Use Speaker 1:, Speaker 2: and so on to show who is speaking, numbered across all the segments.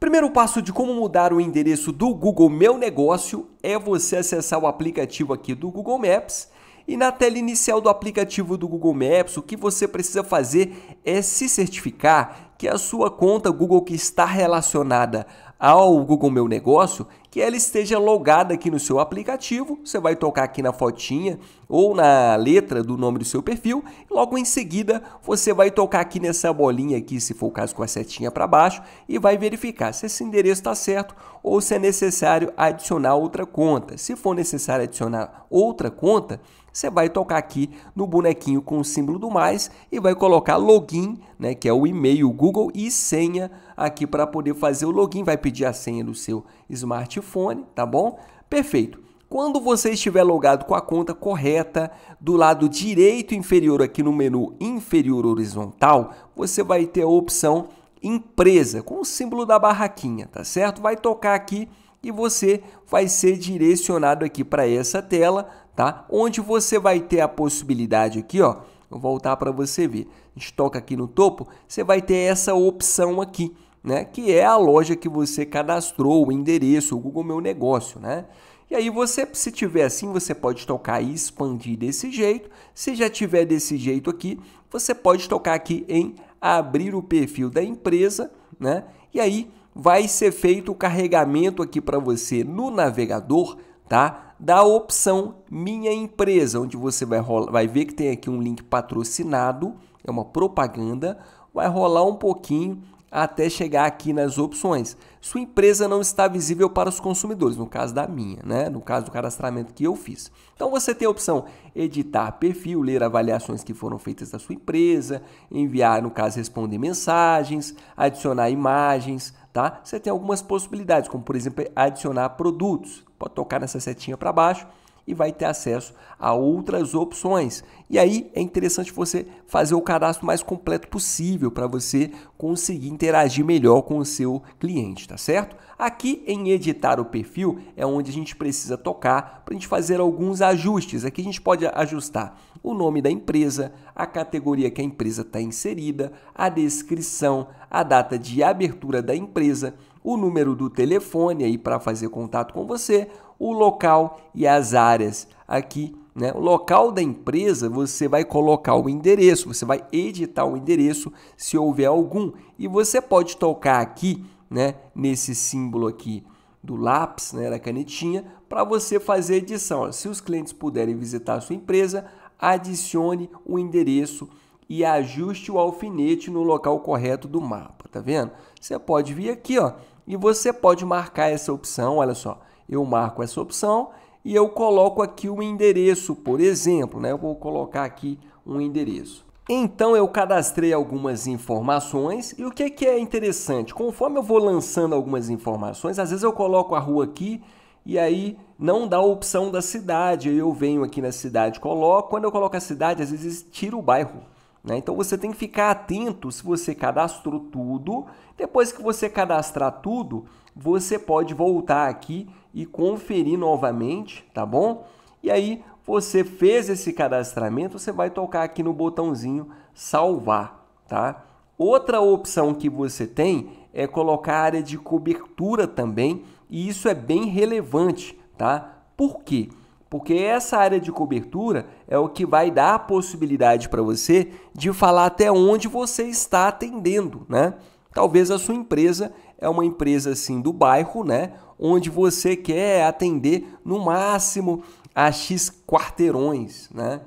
Speaker 1: Primeiro passo de como mudar o endereço do Google Meu Negócio é você acessar o aplicativo aqui do Google Maps e na tela inicial do aplicativo do Google Maps, o que você precisa fazer é se certificar que a sua conta Google que está relacionada ao Google Meu Negócio que ela esteja logada aqui no seu aplicativo. Você vai tocar aqui na fotinha ou na letra do nome do seu perfil. Logo em seguida, você vai tocar aqui nessa bolinha aqui, se for o caso com a setinha para baixo, e vai verificar se esse endereço está certo ou se é necessário adicionar outra conta. Se for necessário adicionar outra conta, você vai tocar aqui no bonequinho com o símbolo do mais e vai colocar login, né, que é o e-mail Google e senha aqui para poder fazer o login. Vai pedir a senha do seu smartphone smartphone, tá bom? Perfeito. Quando você estiver logado com a conta correta, do lado direito inferior aqui no menu inferior horizontal, você vai ter a opção empresa com o símbolo da barraquinha, tá certo? Vai tocar aqui e você vai ser direcionado aqui para essa tela, tá? Onde você vai ter a possibilidade aqui, ó, vou voltar para você ver. A gente toca aqui no topo, você vai ter essa opção aqui né, que é a loja que você cadastrou, o endereço, o Google Meu Negócio, né? E aí você, se tiver assim, você pode tocar e expandir desse jeito. Se já tiver desse jeito aqui, você pode tocar aqui em abrir o perfil da empresa, né? E aí vai ser feito o carregamento aqui para você no navegador, tá? Da opção Minha Empresa, onde você vai, rolar, vai ver que tem aqui um link patrocinado, é uma propaganda, vai rolar um pouquinho até chegar aqui nas opções. Sua empresa não está visível para os consumidores, no caso da minha, né? No caso do cadastramento que eu fiz. Então você tem a opção editar perfil, ler avaliações que foram feitas da sua empresa, enviar, no caso, responder mensagens, adicionar imagens, tá? Você tem algumas possibilidades, como por exemplo, adicionar produtos. Pode tocar nessa setinha para baixo e vai ter acesso a outras opções. E aí é interessante você fazer o cadastro mais completo possível para você conseguir interagir melhor com o seu cliente, tá certo? Aqui em editar o perfil é onde a gente precisa tocar para a gente fazer alguns ajustes. Aqui a gente pode ajustar o nome da empresa, a categoria que a empresa está inserida, a descrição, a data de abertura da empresa, o número do telefone aí para fazer contato com você, o local e as áreas. Aqui, né, o local da empresa, você vai colocar o endereço, você vai editar o endereço se houver algum. E você pode tocar aqui, né, nesse símbolo aqui do lápis, né, da canetinha, para você fazer a edição. Se os clientes puderem visitar a sua empresa, adicione o endereço e ajuste o alfinete no local correto do mapa, tá vendo? Você pode vir aqui, ó, e você pode marcar essa opção, olha só. Eu marco essa opção e eu coloco aqui o endereço, por exemplo, né? Eu vou colocar aqui um endereço. Então eu cadastrei algumas informações e o que, é que é interessante? Conforme eu vou lançando algumas informações, às vezes eu coloco a rua aqui e aí não dá a opção da cidade. Eu venho aqui na cidade, coloco. Quando eu coloco a cidade, às vezes tira o bairro. Né? Então você tem que ficar atento se você cadastrou tudo. Depois que você cadastrar tudo, você pode voltar aqui e conferir novamente, tá bom? E aí você fez esse cadastramento, você vai tocar aqui no botãozinho salvar, tá? Outra opção que você tem é colocar área de cobertura também, e isso é bem relevante, tá? Por quê? porque essa área de cobertura é o que vai dar a possibilidade para você de falar até onde você está atendendo, né? Talvez a sua empresa é uma empresa assim do bairro, né? Onde você quer atender no máximo a X quarteirões, né?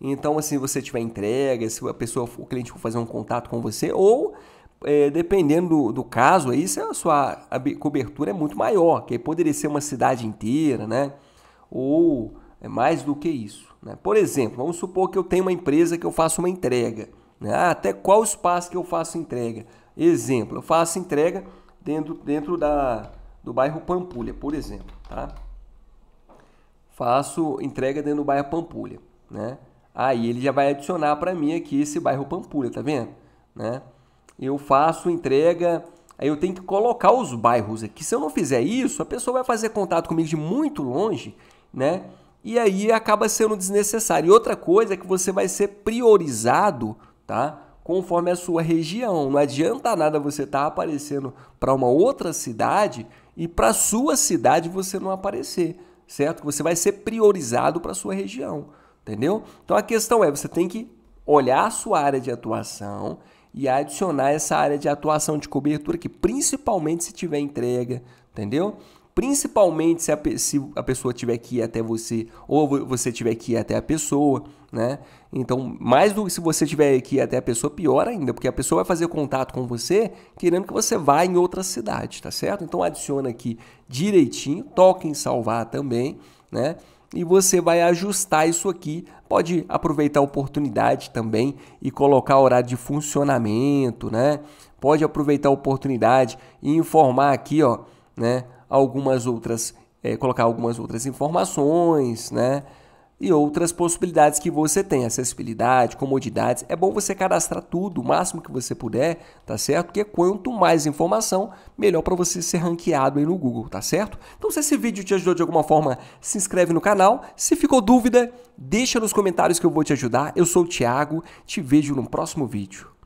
Speaker 1: Então, assim, você tiver entrega, se a pessoa, o cliente for fazer um contato com você, ou é, dependendo do, do, caso aí, se a sua cobertura é muito maior, que aí poderia ser uma cidade inteira, né? ou é mais do que isso. Né? Por exemplo, vamos supor que eu tenho uma empresa que eu faço uma entrega. Né? Ah, até qual espaço que eu faço entrega? Exemplo, eu faço entrega dentro, dentro da, do bairro Pampulha, por exemplo. Tá? Faço entrega dentro do bairro Pampulha. Né? Aí ele já vai adicionar para mim aqui esse bairro Pampulha, tá vendo? Né? Eu faço entrega Aí eu tenho que colocar os bairros aqui. Se eu não fizer isso, a pessoa vai fazer contato comigo de muito longe né? E aí acaba sendo desnecessário. E outra coisa é que você vai ser priorizado, tá? Conforme a sua região. Não adianta nada você estar tá aparecendo para uma outra cidade e para sua cidade você não aparecer, certo? Você vai ser priorizado para sua região, entendeu? Então a questão é, você tem que olhar a sua área de atuação e adicionar essa área de atuação de cobertura que principalmente se tiver entrega, entendeu? principalmente se a, se a pessoa tiver que ir até você ou você tiver que ir até a pessoa, né? Então, mais do que se você tiver que ir até a pessoa, pior ainda, porque a pessoa vai fazer contato com você querendo que você vá em outra cidade, tá certo? Então, adiciona aqui direitinho, toque em salvar também, né? E você vai ajustar isso aqui. Pode aproveitar a oportunidade também e colocar horário de funcionamento, né? Pode aproveitar a oportunidade e informar aqui, ó, né? algumas outras, é, colocar algumas outras informações, né? E outras possibilidades que você tem, acessibilidade, comodidades. É bom você cadastrar tudo, o máximo que você puder, tá certo? Porque quanto mais informação, melhor para você ser ranqueado aí no Google, tá certo? Então, se esse vídeo te ajudou de alguma forma, se inscreve no canal. Se ficou dúvida, deixa nos comentários que eu vou te ajudar. Eu sou o Thiago, te vejo no próximo vídeo.